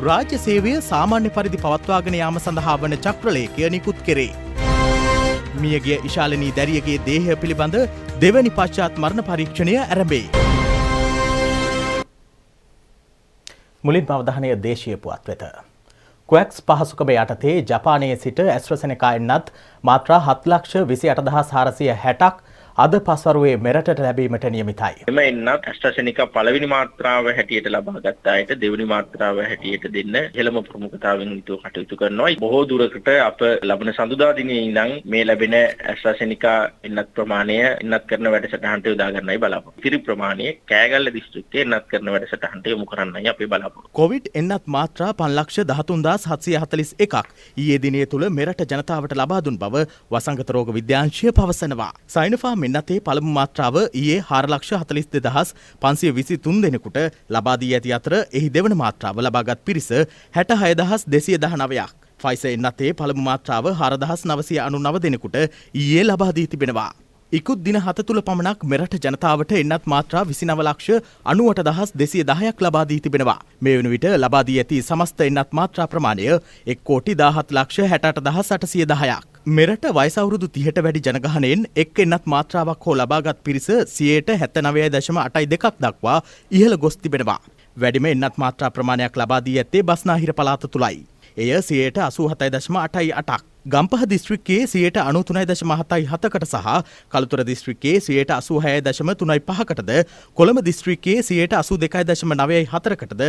රාජ්‍ය සේවය සාමාන්‍ය පරිදි පවත්වාගෙන යාම සඳහා වන චක්‍රලේඛය නිකුත් කෙරේ. මියගිය ඉශාලනී දැරියගේ දේහය පිළිබඳ දෙවැනි පශ්චාත් මරණ පරීක්ෂණය ඇරඹේ. මුලින් පවධානය දේශය පුවත් වෙත. ක්වක්ස් පහසුකම යටතේ ජපානයේ සිට ඇස්ත්‍රසනකායෙන්න්නත් මාත්‍රා හත්ලක්ෂ විසි අටදහස් හාරසිය හැටක් අද පස්වරුවේ මෙරටට ලැබීමට නියමිතයි. එමෙන්න ඇස්ට්‍රසෙනික පළවෙනි මාත්‍රාව හැටියට ලබා ගත්ත අයට දෙවෙනි මාත්‍රාව හැටියට දෙන්න ඉහළම ප්‍රමුඛතාවයෙන් යුතුව කටයුතු කරනවා. බොහෝ දුරකට අප ලබන සඳුදා දිනේ ඉඳන් මේ ලැබෙන ඇස්ට්‍රසෙනික ඉන්නත් ප්‍රමාණය ඉන්නත් කරන වැඩසටහනට යොදා ගන්නයි බලාපොරොත්තු. ඉතිරි ප්‍රමාණය කෑගල්ල දිස්ත්‍රික්කයේ ඉන්නත් කරන වැඩසටහනට යොමු කරන්නයි අපි බලාපොරොත්තු. කොවිඩ් එන්නත් මාත්‍රා 513741ක් ඊයේ දිනේ තුල මෙරට ජනතාවට ලබා දුන් බව වසංගත රෝග විද්‍යාංශය පවසනවා. සයිනෆාම් මෙන්නතේ පළමු මාත්‍රාව ඊයේ හාරලක්ෂ හතලිස් දෙදහස් පන්සිය විසි තුන් දෙනෙකුට ලබාදී ඇති අතර එහි දෙවන මාත්‍රාව ලබාගත් පිරිස හැට හයදහස් දෙසිය දහනවයක්. ෆයිස එන්නතේ පළමු මාත්‍රාව හරදහස් නවසය අනු නව දෙනෙකුට ඊයේ ලබාදී තිබෙනවා. ඉකුත් දින හත තුළ පමණක් මෙරට ජනතාවට එන්නත් මාත්‍රා විසිනව ලක්ෂ අනුවට දහස් දෙසිය දහයක් ලබා දී තිබෙනවා. මේ වන විට ලබා දී ඇති සමස්ත එන්නත් මාත්‍රා ප්‍රමාණය එක් කෝටි දාහත් ලක්ෂ හැටට දහස් අටසිය දහයක්. මෙරට වයිසවුරුදු තිහට වැඩි ජනගහනයෙන් එක් එන්නත් මාත්‍රාවක් හෝ ලබාගත් පිරිස සියයට හැත්තනවය දශම අටයි දෙකක් දක්වා ඉහළ ගොස් තිබෙනවා. වැඩිම එන්නත් මාත්‍රා ප්‍රමාණයක් ලබාදී ඇත්තේ බස්නාහිර පලාත තුළයි. එය සියයට අසූ හතයි දශම අටයි අටක්. ගම්පහ දිස්ත්‍රික්කයේ සියයට අනුතුනයි දශ මහතයි හතකට සහ කළුතුර දිස්ත්‍රික්කයේ සියයට අසු හය දශම තුනයි පහකටද කොළඹ දිස්ත්‍රික්කයේ සියයට අසු දෙකයි දශම නවයයි හතරකටද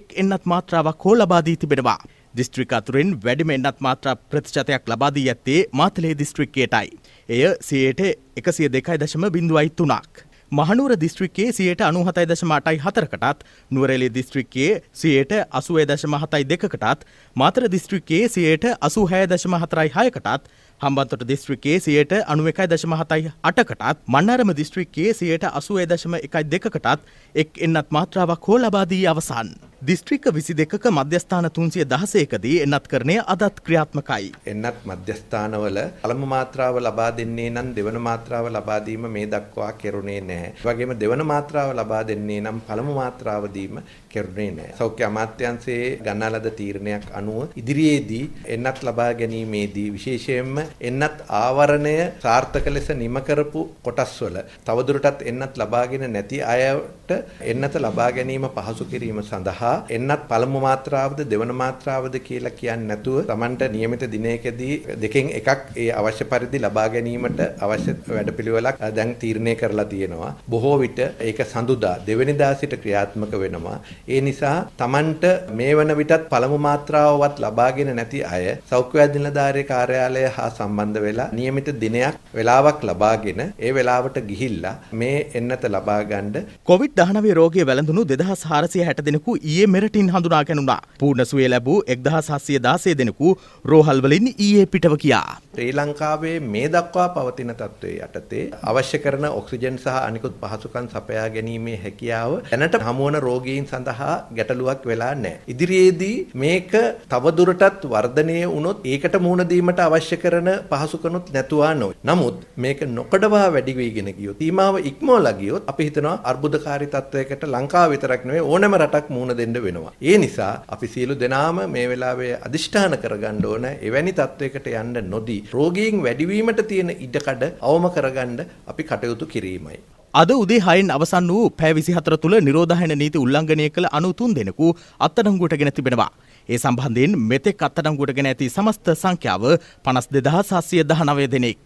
එක් එන්නත් මාත්‍රාවක් හෝ ලබාදී තිබෙනවා. දිස්ත්‍රික් අතුරෙන් වැඩිම එන්නත් මාත්‍රා ප්‍රතිශතයක් ලබාදී ඇත්තේ මාතලේ දිස්ත්‍රික්කයටයි. එය සියයට එකසිය දෙකයි දශම බිඳුවයි තුනක්. මහනුවර දිස්ත්‍රික්කයේ සියයට අනුහතයි දශම අටයි හතරකටත් නුවරෙලි දිස්ත්‍රික්කයේ සියයට අසුවේ දශම හතයි දෙකකටත් මාතර දිස්ත්‍රික්කයේ සියයට අසු හැය දශම හතරයි හයකටත් හම්බන්තොට දිස්ත්‍රිකයේ සියයට අනුව එකයි දශම හතයි අටකටත් මන්නරම දිස්ත්‍රිකයේ සියයට අසුවය දශම එකයි දෙකකටත් එක් එන්නත් මාත්‍රාවක් හෝ ලබාදී අවසන්. දිස්ත්‍රික විසි දෙකක මධ්‍යස්ථාන තුන්සිය දහසේකදී එන්නත් කරණය අදත් ක්‍රියාත්මකයි. එන්නත් මධ්‍යස්ථානවල අළම මාත්‍රාව ලබා දෙන්නේ නම් දෙවන මාත්‍රාව ලබාදීම මේ දක්වා කෙරුණේ නෑ. වගේම දෙවන මාත්‍රාව ලබා දෙන්නේ නම් පළමු මාත්‍රාවදීම කෙරුණේ නෑ. සෞඛ්‍ය අමාත්‍යන්සේ ගන්නාලද තීරණයක් අනුව ඉදිරියේදී එන්නත් ලබා ගැනීමේදී විශේෂයෙන්ම එන්නත් ආවරණය සාර්ථක ලෙස නිම කරපු කොටස්වල තවදුරටත් එන්නත් ලබාගෙන නැති අයට එන්නත ලබා ගැනීම පහසු කිරීම සඳහා එන්නත් පළමු මාත්‍රාවද දෙවන මාත්‍රාවද කියලා කියන්නේ නැතුව Tamanට නියමිත දිනයකදී දෙකෙන් එකක් ඒ අවශ්‍ය පරිදි ලබා ගැනීමට අවශ්‍ය වැඩපිළිවෙලක් දැන් තීරණය කරලා තියෙනවා. බොහෝ විට ඒක සඳුදා දෙවනිදා සිට ක්‍රියාත්මක වෙනවා. ඒ නිසා Tamanට මේ වන විටත් පළමු මාත්‍රාවවත් ලබාගෙන නැති අය සෞඛ්‍ය නිලධාරී කාර්යාලය හා සම්බන්ධ වෙලා નિયમિત දිනයක් වෙලාවක් ලබාගෙන ඒ වෙලාවට ගිහිල්ලා මේ එන්නත ලබා ගන්න කොවිඩ්-19 රෝගය වැළඳුණු 2460 දෙනෙකු ඊයේ මෙරටින් හඳුනා ගැනුණා. පූර්ණ සුවය ලැබූ 1716 දෙනෙකු රෝහල් වලින් ඊයේ පිටව ගියා. ශ්‍රී ලංකාවේ මේ දක්වා පවතින තත්ත්වයේ යටතේ අවශ්‍ය කරන ඔක්සිජන් සහ අනිකුත් පහසුකම් සපයා ගැනීමේ හැකියාව දැනට හමුවන රෝගීන් සඳහා ගැටලුවක් වෙලා නැහැ. ඉදිරියේදී මේක තවදුරටත් වර්ධනය වුණොත් ඒකට මුහුණ දීමට අවශ්‍ය කරන කරන්න පහසු කනුත් නැතුවා නොවේ. නමුත් මේක නොකඩවා වැඩි වෙගෙන ගියොත් සීමාව ඉක්මවලා ගියොත් අපි හිතනවා අර්බුදකාරී තත්වයකට ලංකාව විතරක් නෙවෙයි ඕනෑම රටක් මුහුණ දෙන්න වෙනවා. ඒ නිසා අපි සියලු දෙනාම මේ වෙලාවේ අදිෂ්ඨාන කරගන්න ඕන එවැනි තත්වයකට යන්න නොදී රෝගීන් වැඩිවීමට තියෙන ඉඩකඩ අවම කරගන්න අපි කටයුතු කිරීමයි. අද උදේ හයෙන් අවසන් වූ පැවිසි හතර තුළ නිරෝධහන නීති උල්ලංඝනය කළ අනුතුන් දෙනෙකු අත්තඩංගුවට ගෙන තිබෙනවා. ඒ සම්බන්ධයෙන් මෙතෙක් අත්අඩංගුවටගෙන ඇති සමස්ත සංඛ්‍යාව පනස් දෙදහස් හස්සිය දහනවය දෙනෙක්.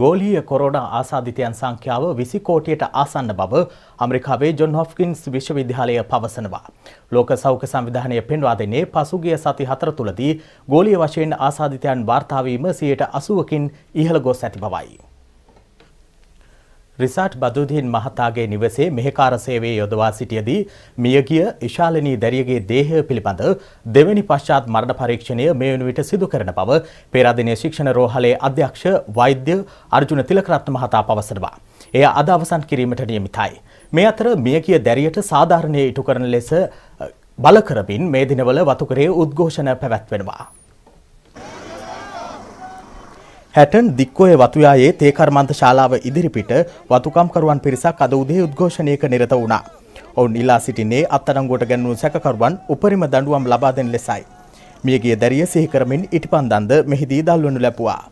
ගෝලීය කොරෝණ ආසාධිතයන් සංඛ්‍යාව විසි කෝටියට ආසන්න බව අමරිකාවේ ජොන් හොෆ්කින්ස් විශ්වවිද්‍යාලය පවසනවා. ලෝක සෞඛ්‍ය සංවිධානය පෙන්වා දෙන්නේ පසුගිය සති හතර තුළදී ගෝලීය වශයෙන් ආසාධිතයන් වාර්තාවීම සියයට අසුවකින් ඉහළ ගොස් ඇති බවයි. රිසාට් බදුදීන් මහතාගේ නිවසේ මෙහෙකාර සේවයේ යොදවා සිටියදී මියගිය ඉශාලිනී දැරියගේ දේහය පිළිබඳ දෙවැනි පශ්චාත් මරණ පරීක්ෂණය මේ වන විට සිදු කරන බව පෙරාදිනේ ශික්ෂණ රෝහලේ අධ්‍යක්ෂ වෛද්‍ය අර්ජුන තිලකරත්න මහතා පවසනවා. එය අද අවසන් කිරීමට නියමිතයි. මේ අතර මියගිය දැරියට සාධාරණයේ ඉටු කරන ලෙස බලකරමින් මේ දිනවල වතුකරයේ උද්ඝෝෂණ පැවැත්වෙනවා. හැටන් දික්කෝය වතුයායේ තේකර්මන්ත ශාලාව ඉදිරිපිට වතුකම්කරුවන් පිරිසක් අද උදේ උද්ඝෝෂණයක නිරත වුණා. ඔවුන් ඉලා සිටින්නේ අත්අඩංගුවට ගැන්වුණු සැකකරුවන් උපරිම දඬුවම් ලබා දෙන ලෙසයි. මියගිය දැරිය සිහි කරමින් ඉටිපන්දන්ද මෙහිදී දල්වනු ලැබුවා.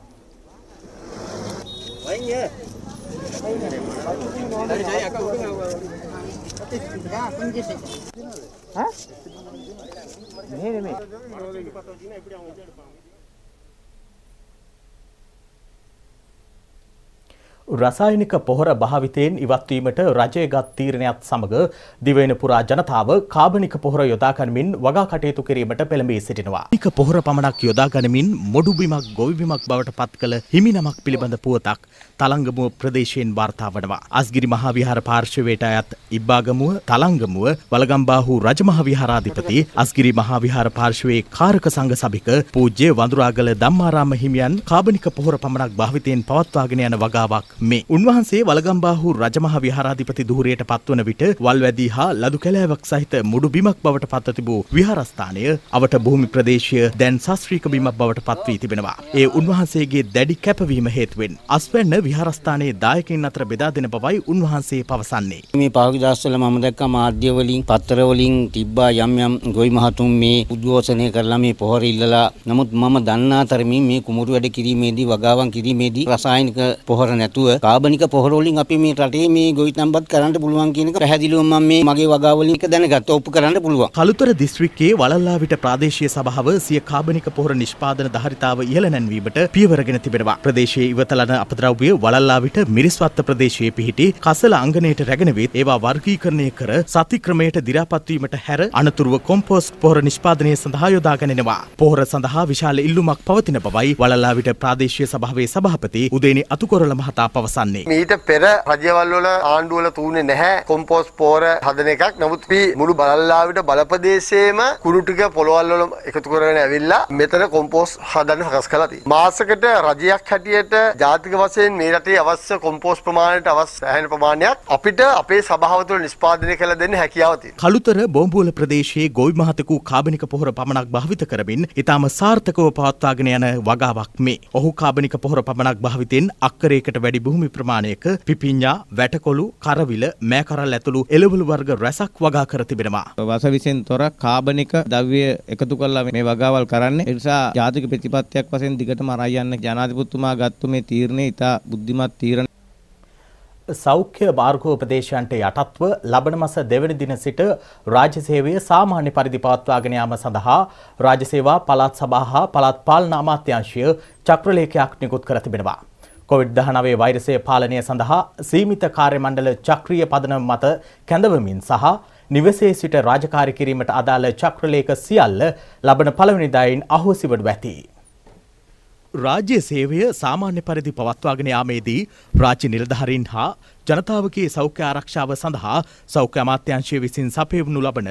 ඈ මේ නෙමෙයි රසායනික පොහොර භාවිතයෙන් ඉවත්වීමට රජයගත් තීරණයත් සමග දිවයින පුරා ජනතාව කාබනික පොහොර යොදාගනිමින් වගා කටයුතු කිරීමට පෙළඹී සිටිනවා. නික පොහොර පමණක් යොදාගනිමින් මොඩුබිමක් ගොවිබිමක් බවට පත් කළ හිමිනමක් පිළිබඳ පුවතක් තලංගමුව ප්‍රදේශයෙන් වාර්තා වනවා. අස්ගිරි මහා විහාර පාර්ශ්වයට අයත් ඉබ්බාගමුව, තලංගමුව, වලගම්බාහු රජමහා විහාරාධිපති අස්ගිරි මහා විහාර පාර්ශ්වයේ කාරක සංඝ සභික පූජ්‍ය වඳුරාගල ධම්මාරාම හිමියන් කාබනික පොහොර පමණක් භාවිතයෙන් පවත්වාගෙන යන වගාවක් මේ. උන්වහන්සේ වලගම්බාහු රජමහ විහාරාධිපති දුහරයට පත්වන විට වල්වැදී හා ලදු කැලෑවක් සහිත මුඩු බිමක් බවට පත්ව තිබූ විහාරස්ථානය අවට භූමි ප්‍රදේශය දැන් ශාස්ත්‍රීක බිමක් බවට පත්වී තිබෙනවා. ඒ උන්වහන්සේගේ දැඩි කැපවීම හේතුවෙන් අස්වැන්න විහාරස්ථානයේ දායකින් අතර බෙදා දෙන බවයි උන්වහන්සේ පවසන්නේ. මේ පහුගිය දවස්වල මම දැක්ක මාධ්‍ය වලින් පත්‍ර වලින් තිබ්බා යම් යම් ගොවි මහතුන් මේ උද්ඝෝෂණය කරලා මේ පොහොර ඉල්ලලා නමුත් මම දන්නා තරමින් මේ කුමරු වැඩ කිරීමේදී වගාවන් කිරීමේදී රසායනික පොහොර නැතුව නැතුව කාබනික පොහොර වලින් අපි මේ රටේ මේ ගොවිතැන්පත් කරන්න පුළුවන් කියන එක පැහැදිලිවම මම මේ මගේ වගාවලින් එක දැනගත්තා ඔප්පු කරන්න පුළුවන්. කලුතර දිස්ත්‍රික්කයේ වලල්ලාවිට ප්‍රාදේශීය සභාව සිය කාබනික පොහොර නිෂ්පාදන ධාරිතාව ඉහළ නැන්වීමට පියවරගෙන තිබෙනවා. ප්‍රදේශයේ ඉවතලන අපද්‍රව්‍ය වලල්ලාවිට මිරිස්වත්ත ප්‍රදේශයේ පිහිටි කසල අංගණයට රැගෙන වේත් ඒවා වර්ගීකරණය කර සතික්‍රමයට දිරාපත්වීමට හැර අනතුරුව කොම්පෝස්ට් පොහොර නිෂ්පාදනය සඳහා යොදාගැනෙනවා. පොහොර සඳහා විශාල ඉල්ලුමක් පවතින බවයි වලල්ලාවිට ප්‍රාදේශීය සභාවේ සභාපති උදේනි අතුකොරළ මහතා පවසන්නේ. මීට පෙර රජවල්වල ආණ්ඩුවල තුනේ නැහැ කොම්පෝස් පෝර හදන එකක්. නමුත් මේ මුළු බලල්ලාවිට බලපදේශයේම කුරු ටික පොළවල් වල එකතු කරගෙන ඇවිල්ලා මෙතන කොම්පෝස් හදන්න හකස් කරලා තියෙනවා. මාසකට රජයක් හැටියට ජාතික වශයෙන් මේ රටේ අවශ්‍ය කොම්පෝස් ප්‍රමාණයට අවශ්‍ය සෑහෙන ප්‍රමාණයක් අපිට අපේ සභාව තුළ නිෂ්පාදනය කළ දෙන්න හැකියාව තියෙනවා. කලුතර බෝම්බුවල ප්‍රදේශයේ ගොවි මහතකු කාබනික පොහොර පමණක් භාවිත කරමින් ඉතාම සාර්ථකව පවත්වාගෙන යන වගාවක් මේ. ඔහු කාබනික පොහොර පමණක් භාවිතෙන් අක්කරයකට වැඩි භූමි ප්‍රමාණයක පිපිඤ්ඤා, වැටකොළු, කරවිල, මෑකරල් ඇතුළු එළවලු වර්ග රැසක් වගා කර තිබෙනවා. වස විසෙන් තොර කාබනික ද්‍රව්‍ය එකතු කරලා මේ වගාවල් කරන්නේ. ඒ නිසා ජාතික ප්‍රතිපත්තියක් වශයෙන් දිගටම අරයන් ජනාධිපතිතුමා ගත්තු මේ තීරණය ඉතා බුද්ධිමත් තීරණ සෞඛ්‍ය භාර්ගෝපදේශයන්ට යටත්ව ලබන මස දෙවැනි දින සිට රාජ්‍යසේවය සාමාන්‍ය පරිදි පවත්වාගෙන යාම සඳහා රාජ්‍යසේවා පළාත් සභා හා පළාත් පාලන අමාත්‍යාංශය චක්‍රලේඛයක් නිකුත් කර තිබෙනවා. කොවිD-19 වෛරසය පාලනය සඳහා සීමිත කාර්යමණ්ඩල චක්‍රීය පදනම මත කැඳවමින් සහ නිවසේ සිට රාජකාරි කිරීමට අදාළ චක්‍රලේඛ සියල්ල ලබන පළවෙනිදායින් අහෝසිවට වැති. රාජ්‍ය සේවය සාමාන්‍ය පරිදි පවත්වාගෙන යාමේදී රාජ්‍ය නිලධහරින් හා ජනතාවගේ සෞඛ්‍ය ආරක්ෂාව සඳහා සෞඛ්‍ය අමාත්‍යංශය විසින් සපයවනු ලබන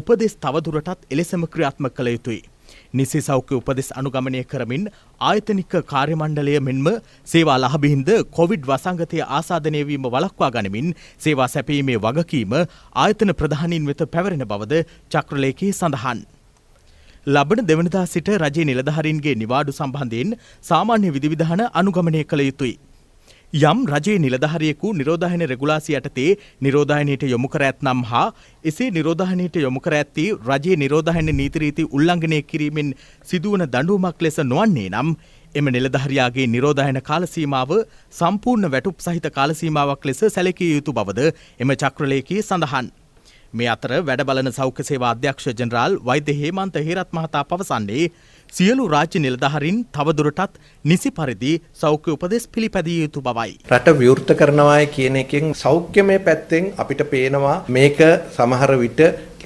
උපදෙස් තවදුරටත් එලෙසම ක්‍රියාත්ම කළ යුතුයි. නිසි සෞඛ්‍ය උපදෙස් අනුගමනය කරමින් ආයතනික කාර්යමණ්ඩලය මෙන්ම සේවා ලාභීන්ද කොවිඩ් වසංගතය ආසාදනය වීම වළක්වා ගනිමින් සේවා සැපීමේ වගකීම ආයතන ප්‍රධානීන් වෙත පැවරෙන බවද චක්‍රලේඛයේ සඳහන්. ලබන දෙවනදා සිට රජයේ නිලධාරීන්ගේ නිවාඩු සම්බන්ධයෙන් සාමාන්‍ය විධිවිධාන අනුගමනය කළ යුතුයි. යම් රජයේ නිලධහරයෙකු නිරෝධහන රෙගුලාසි යටතේ නිරෝධායනයට යොමු කර ඇත්නම් හා එසේ නිරෝධහනයට යොමු කර ඇත්ති රජයේ නිරෝධහන නීතිරීති උල්ලංඝනය කිරීමෙන් සිදුවන දඩුවමක් ලෙස නොවන්නේ නම් එම නිලධහරයාගේ නිරෝධහන කාලසීමාව සම්පූර්ණ වැටුප් සහිත කාලසීමාවක් ලෙස සැලකිය යුතු බවද එම චක්‍රලයකී සඳහන්. මේ අතර වැඩබලන සෞඛ්‍ය සේවා අධ්‍යක්ෂ ජනරාල් වෛද්‍ය හේමන්ත හේරත් මහතා පවසන්නේ සියලු රාජ්‍ය නිලධහරින් තවදුරටත් නිසි පරිදි සෞඛ්‍ය උපදෙස් පිළිපැදිය යුතු බවයි. රට විවෘත කරනවායි කියන එකෙන් සෞඛ්‍යමය පැත්තෙන් අපිට පේනවා මේක සමහර විට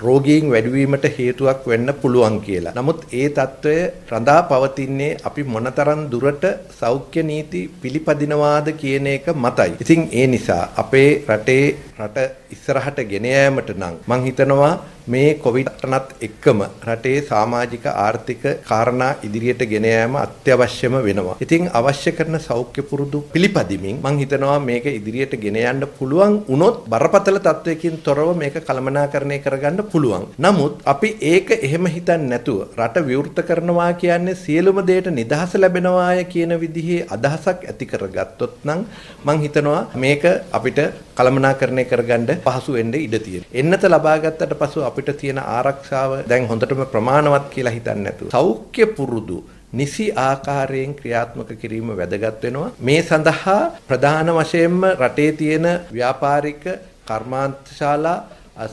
රෝගීන් වැඩිවීමට හේතුවක් වෙන්න පුළුවන් කියලා. නමුත් ඒ తত্ত্বය රඳා පවතින්නේ අපි මොනතරම් දුරට සෞඛ්‍ය නීති පිළිපදිනවාද කියන එක මතයි. ඉතින් ඒ නිසා අපේ රටේ රට ඉස්සරහට ගෙන යාමට නම් මං හිතනවා මේ කොවිඩ්ටනත් එක්කම රටේ සමාජික ආර්ථික කාරණා ඉදිරියට ගෙන යාම අත්‍යවශ්‍යම වෙනවා. ඉතින් අවශ්‍ය කරන සෞඛ්‍ය පුරුදු පිළිපදිමින් මම හිතනවා මේක ඉදිරියට ගෙන යන්න පුළුවන් වුණොත් බරපතල තත්වයකින් තොරව මේක කළමනාකරණය කරගන්න පුළුවන්. නමුත් අපි ඒක එහෙම හිතන්නේ නැතුව රට විවෘත කරනවා කියන්නේ සියලුම දෙයට නිදහස ලැබෙනවාය කියන විදිහේ අදහසක් ඇති කරගත්තොත් නම් මං හිතනවා මේක අපිට කළමනාකරණය කරගන්න පහසු වෙන්න ඉඩ තියෙනවා. එන්නත ලබා ගත්තට පසු අපිට අපිට තියෙන ආරක්ෂාව දැන් හොඳටම ප්‍රමාණවත් කියලා හිතන්නේ නැතුව සෞඛ්‍ය පුරුදු නිසි ආකාරයෙන් ක්‍රියාත්මක කිරීම වැදගත් වෙනවා මේ සඳහා ප්‍රධාන වශයෙන්ම රටේ තියෙන ව්‍යාපාරික කර්මාන්තශාලා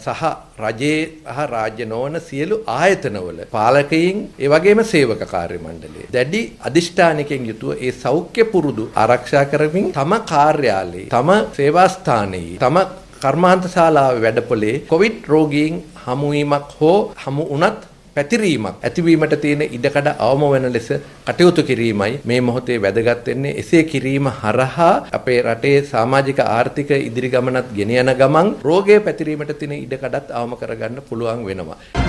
සහ රජයේ සහ රාජ්‍ය නොවන සියලු ආයතනවල පාලකයින් ඒ වගේම සේවක කාර්ය මණ්ඩලයේ දැඩි අදිෂ්ඨානකින් යුතුව ඒ සෞඛ්‍ය පුරුදු ආරක්ෂා කරමින් තම කාර්යාලයේ තම සේවා ස්ථානයේ තම කර්මාන්ත ශාලාවේ වැඩපොලේ කොවිඩ් රෝගීන් හමුවීමක් හෝ හමු වුණත් පැතිරීමක් ඇතිවීමට තියෙන ඉඩකඩ අවම වෙන ලෙස කටයුතු කිරීමයි මේ මොහොතේ වැදගත් වෙන්නේ එසේ කිරීම හරහා අපේ රටේ සමාජික ආර්ථික ඉදිරි ගමනත් ගෙන යන ගමන් රෝගය පැතිරීමට තියෙන ඉඩකඩත් අවම කරගන්න පුළුවන් වෙනවා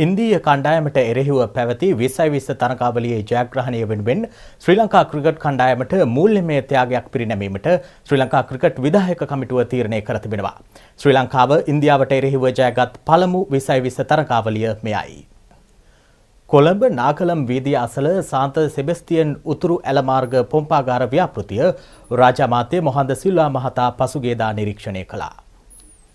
ඉන්දීය කණ්ඩායමට එරෙහිව පැවති විසයි විස්ස තරකාවලියේ ජයග්‍රහණය වෙනුවෙන් ශ්‍රී ලංකා ක්‍රිකට් කණ්ඩායමට මූල්‍යමය ත්‍යාගයක් පිරිනැමීමට ශ්‍රී ලංකා ක්‍රිකට් විධායක කමිටුව තීරණය කර තිබෙනවා. ශ්‍රී ලංකාව ඉන්දියාවට එරෙහිව ජයගත් පළමු විසයි විස්ස තරකාවලිය මෙයයි. කොළඹ නාකලම් වීදිය අසල සාන්ත සෙබස්තියන් උතුරු ඇලමාර්ග පොම්පාගාර ව්‍යාපෘතිය රාජමාතය මොහන්ද සිල්වා මහතා පසුගේදා නිරීක්ෂණය කළා.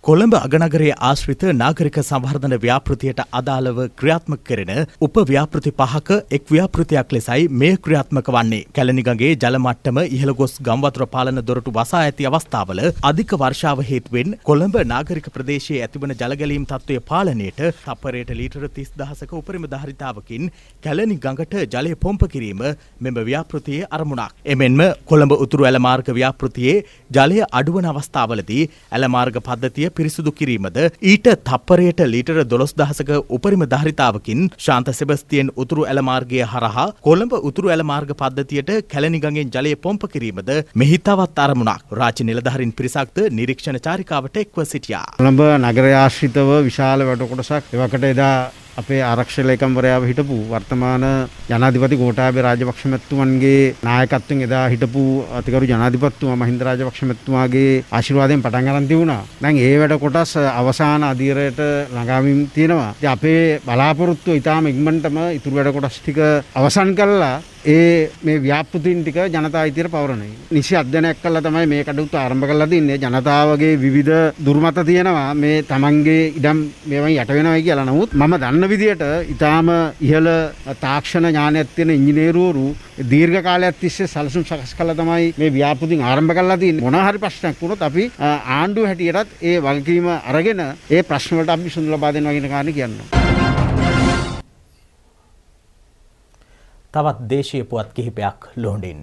කොළඹ අගනගරයේ ආශ්‍රිත නාගරික සංවර්ධන ව්‍යාපෘතියට අදාළව ක්‍රියාත්මක කරන උපව්‍යාපෘති පහක එක් ව්‍යාපෘතියක් ලෙසයි මේ ක්‍රියාත්මක වන්නේ. කැලණිගඟේ ජල මට්ටම ඉහළ ගොස් ගම්වතුර පාලන දොරටු වසා ඇති අවස්ථාවල අධික වර්ෂාව හේතුවෙන් කොළඹ නාගරික ප්‍රදේශයේ ඇතිවන ජලගැලීම් තත්ත්වය පාලනයට තප්පරයට ලීටර 30000ක උපරිම ධාරිතාවකින් කැලණිගඟට ජලය පොම්ප කිරීම මෙම ව්‍යාපෘතියේ අරමුණක්. එමෙන්ම කොළඹ උතුරු ඇල මාර්ග ව්‍යාපෘතියේ ජලය අඩුවන අවස්ථාවලදී ඇල මාර්ග පද්ධතිය පිරිසුදු කිරීමද ඊට තප්පරයට ලීටර දොළොස් දහසක උපරිම ධාරිතාවකින් ශාන්ත සෙබස්තියෙන් උතුරු ඇලමාර්ගය හරහා කොළඹ උතුරු ඇලමාර්ග පද්ධතියට කැලනිගඟෙන් ජලය පොම්ප කිරීමද මෙහි තවත් අරමුණක් රාජ්‍ය නිලධාරීන් පිරිසක්ද නිරීක්ෂණ චාරිකාවට එක්ව සිටියා. කොළඹ නගරයාශ්‍රිතව විශාල වැඩකොටසක් එවකට එදා අපේ ආරක්ෂක ලේකම්වරයාව හිටපු වර්තමාන ජනාධිපති ගෝඨාභය රාජපක්ෂ මැතිතුමන්ගේ නායකත්වයෙන් එදා හිටපු අතිගරු ජනාධිපතිතුමා මහින්ද රාජපක්ෂ මැතිතුමාගේ ආශිර්වාදයෙන් පටන් ගන්න තිබුණා. දැන් ඒ වැඩ කොටස් අවසාන අධීරයට ළඟාමින් තියෙනවා. ඉතින් අපේ බලාපොරොත්තුව ඊටාම ඉක්මනටම ඉතුරු වැඩ කොටස් ටික අවසන් කළා ඒ මේ ව්‍යාපෘතින් ටික ජනතා අයිතියට පවරණයි. නිසි අධ්‍යනයක් කළා තමයි මේ කඩුත් ආරම්භ කරලා තින්නේ. ජනතාවගේ විවිධ දුර්මත තියෙනවා. මේ Tamanගේ ඉඩම් මේවන් යට වෙනවයි කියලා. නමුත් මම දන්න විදියට ඊටාම ඉහළ තාක්ෂණ ඥානයක් තියෙන ඉංජිනේරුවරු දීර්ඝ කාලයක් තිස්සේ සැලසුම් සකස් කළා තමයි මේ ව්‍යාපෘතින් ආරම්භ කරලා තින්නේ. මොන හරි ප්‍රශ්නයක් වුණොත් අපි ආණ්ඩුව හැටියටත් ඒ වගකීම අරගෙන ඒ ප්‍රශ්න වලට අපි විසඳුම් ලබා දෙනවා කියන කාරණේ කියනවා. තවත් දේශය පුවත් කිහිපයක් ලොහඩින්.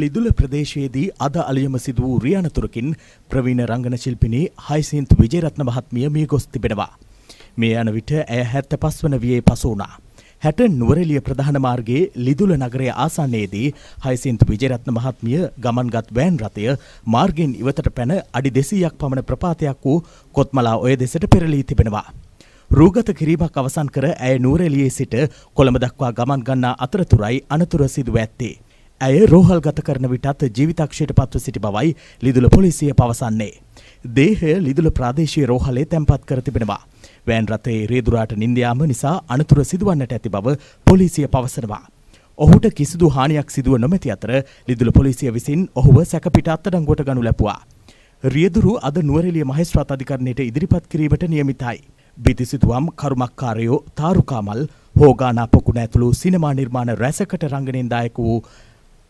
ලිදුල ප්‍රදේශයේදී අද අලියම සිදු වූ රියනතුරකින් ප්‍රවීණ රංගන ශිල්පිනී හයිසින්ත් විජේරත්න මහත්මිය මිය ගොස් තිබෙනවා. මේ යන විට ඇය හැත්ත පස් වන වියේ පසු වුණා. හැට නුවරෙලිය ප්‍රධාන මාර්ගයේ ලිදුල නගරය ආසන්නයේදී හයිසින්ත විජේරත්න මහත්මිය ගමන්ගත් වෑන් රථය මාර්ගෙන් ඉවතට පැන අඩි දෙසීයක් පමණ ප්‍රපාතයක් වූ කොත්මලා ඔය දෙසට පෙරලී තිබෙනවා. රූගත කිරීමක් අවසන් කර ඇය නූරෙලියේ සිට කොළඹ දක්වා ගමන් ගන්නා අතරතුරයි අනතුර සිදුව ඇත්තේ. ඇය රෝහල්ගත කරන විටත් ජීවිතක්ෂයට පත්ව සිටි බවයි ලිදුල පොලිසිය පවසන්නේ. දේහය ලිදුල ප්‍රාදේශීය රෝහලේ තැන්පත් කර තිබෙනවා. වෑන් රථයේ රේදුරාට නින්දයාම නිසා අනතුර සිදුවන්නට ඇති බව පොලිසිය පවසනවා. ඔහුට කිසිදු හානියක් සිදුව නොමැති අතර ලිදුල පොලිසිය විසින් ඔහුව සැකපිට අත්තඩංගුවට ගනු ලැබුවා. රියදුරු අද නුවරෙලිය මහේස්ත්‍රාත් අධිකරණයට ඉදිරිපත් කිරීමට නියමිතයි. බිතිසිතුවම් කරුමක්කාරයෝ තාරුකාමල් හෝගානා පොකුණ ඇතුළු සිනමා නිර්මාණ රැසකට රංගනෙන් දායක වූ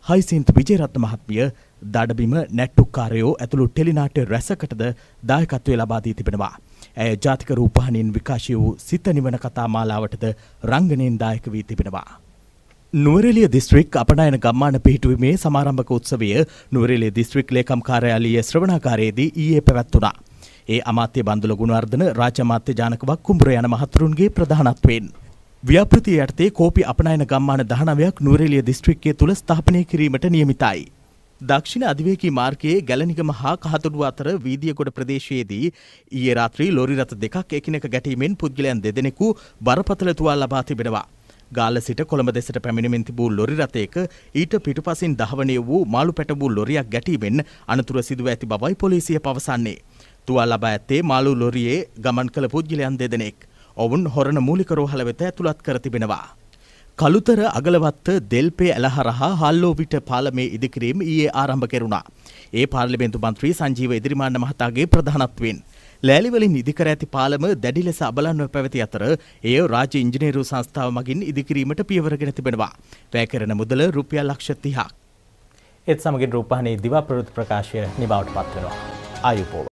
හයිසින්ත් විජේරත්න මහත්මිය දඩබිම නැට්ටුක්කාරයෝ ඇතුළු ටෙලිනාට්‍ය රැසකටද දායකත්වය ලබා දී තිබෙනවා. ඇය ජාතික රූපහණින් විකාශය වූ සිත නිවන කතා මාලාවටද රංගනයෙන් දායක වී තිබෙනවා. නුවරෙලිය දිස්ත්‍රික් අපනයන ගම්මාන පිහිටුවීමේ සමාරම්භක උත්සවය නුවරෙලිය දිස්ත්‍රික් ලේකම් කාර්යාලයේ ශ්‍රවණාකාරයේදී ඊයේ පැවැත්වුණා. ඒ අමාත්‍ය බන්දුල ගුණවර්ධන රාජ්‍යමාත්‍ය ජානකවක් කුඹුර යන මහතුරුන්ගේ ප්‍රධානත්වයෙන් ව්‍යාපෘතිය යටතේ කෝපි අපනයන ගම්මාන 19ක් නුවරඑළිය දිස්ත්‍රික්කයේ තුල ස්ථාපනය කිරීමට නියමිතයි. දක්ෂිණ අධිවේගී මාර්ගයේ ගැලනිගම හා කහතොඩුව අතර වීදියකොඩ ප්‍රදේශයේදී ඊයේ රාත්‍රී ලොරි රථ දෙකක් එකිනෙක ගැටීමෙන් පුද්ගලයන් දෙදෙනෙකු බරපතල තුවාල ලබා තිබෙනවා. ගාල්ල සිට කොළඹ දෙසට පැමිණෙමින් තිබූ ලොරි රථයක ඊට පිටුපසින් දහවණය වූ මාළු පැටවූ ලොරියක් ගැටීමෙන් අනතුර සිදුව ඇති බවයි පොලිසිය පවසන්නේ. තුවල් ලබා ඇත්තේ මාළු ලොරියේ ගමන් කළ පුද්ගලයන් දෙදෙනෙක්. ඔවුන් හොරණ මූලික රෝහල වෙත ඇතුළත් කර තිබෙනවා. කළුතර අගලවත්ත දෙල්පේ ඇලහරහා හල්ලෝවිට පාලමේ ඉදිකිරීම ඊයේ ආරම්භ කෙරුණා. ඒ පාර්ලිමේන්තු මන්ත්‍රී සංජීව ඉදිරිමාන්න මහතාගේ ප්‍රධානත්වයෙන්. ලෑලිවලින් ඉදිකර ඇති පාලම දැඩි ලෙස අබලන්ව පැවති අතර එය රාජ්‍ය ඉංජිනේරු සංස්ථාව මගින් ඉදිකිරීමට පියවරගෙන තිබෙනවා. වැෑකරන මුදල රුපියල් ලක්ෂ තිහක්. එත් සමගින් රූපහණේ දිවා ප්‍රෘති ප්‍රකාශය නිබවට පත්වෙනවා. ආයුපෝව.